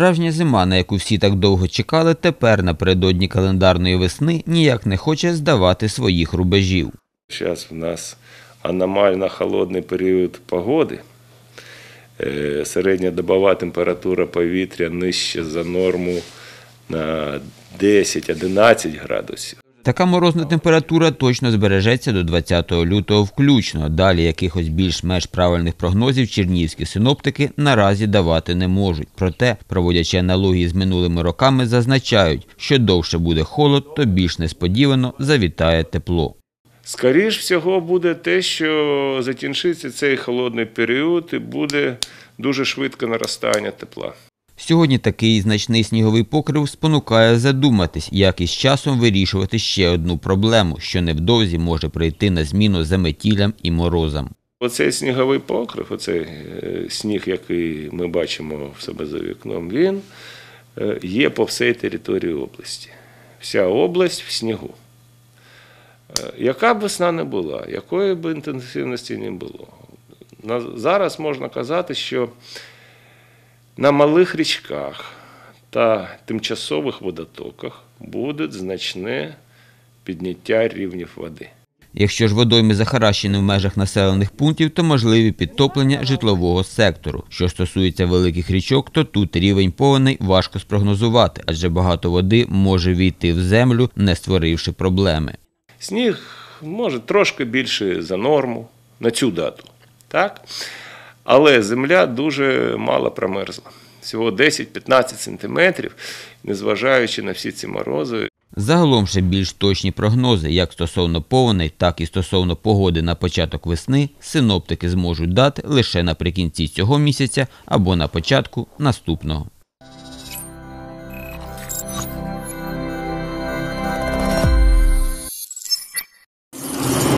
Справжня зима, на яку всі так довго чекали, тепер напередодні календарної весни ніяк не хоче здавати своїх рубежів. Зараз в нас аномально холодний період погоди. Е, середня добова температура повітря нижче за норму на 10-11 градусів. Така морозна температура точно збережеться до 20 лютого включно. Далі якихось більш-менш правильних прогнозів чернігівські синоптики наразі давати не можуть. Проте, проводячи аналогії з минулими роками, зазначають, що довше буде холод, то більш несподівано завітає тепло. Скоріше всього буде те, що закінчиться цей холодний період і буде дуже швидке наростання тепла. Сьогодні такий значний сніговий покрив спонукає задуматись, як із часом вирішувати ще одну проблему, що невдовзі може прийти на зміну заметілям і морозам. Оцей сніговий покрив, оцей е, сніг, який ми бачимо в себе за вікном, він е, є по всій території області. Вся область в снігу. Е, яка б весна не була, якої б інтенсивності не було. Зараз можна казати, що на малих річках та тимчасових водотоках буде значне підняття рівнів води. Якщо ж водойми захаращені в межах населених пунктів, то можливі підтоплення житлового сектору. Що стосується великих річок, то тут рівень повеней важко спрогнозувати, адже багато води може війти в землю, не створивши проблеми. Сніг може трошки більше за норму на цю дату. так? Але земля дуже мало промерзла. Всього 10-15 сантиметрів, незважаючи на всі ці морози. Загалом ще більш точні прогнози, як стосовно повеней, так і стосовно погоди на початок весни, синоптики зможуть дати лише наприкінці цього місяця або на початку наступного.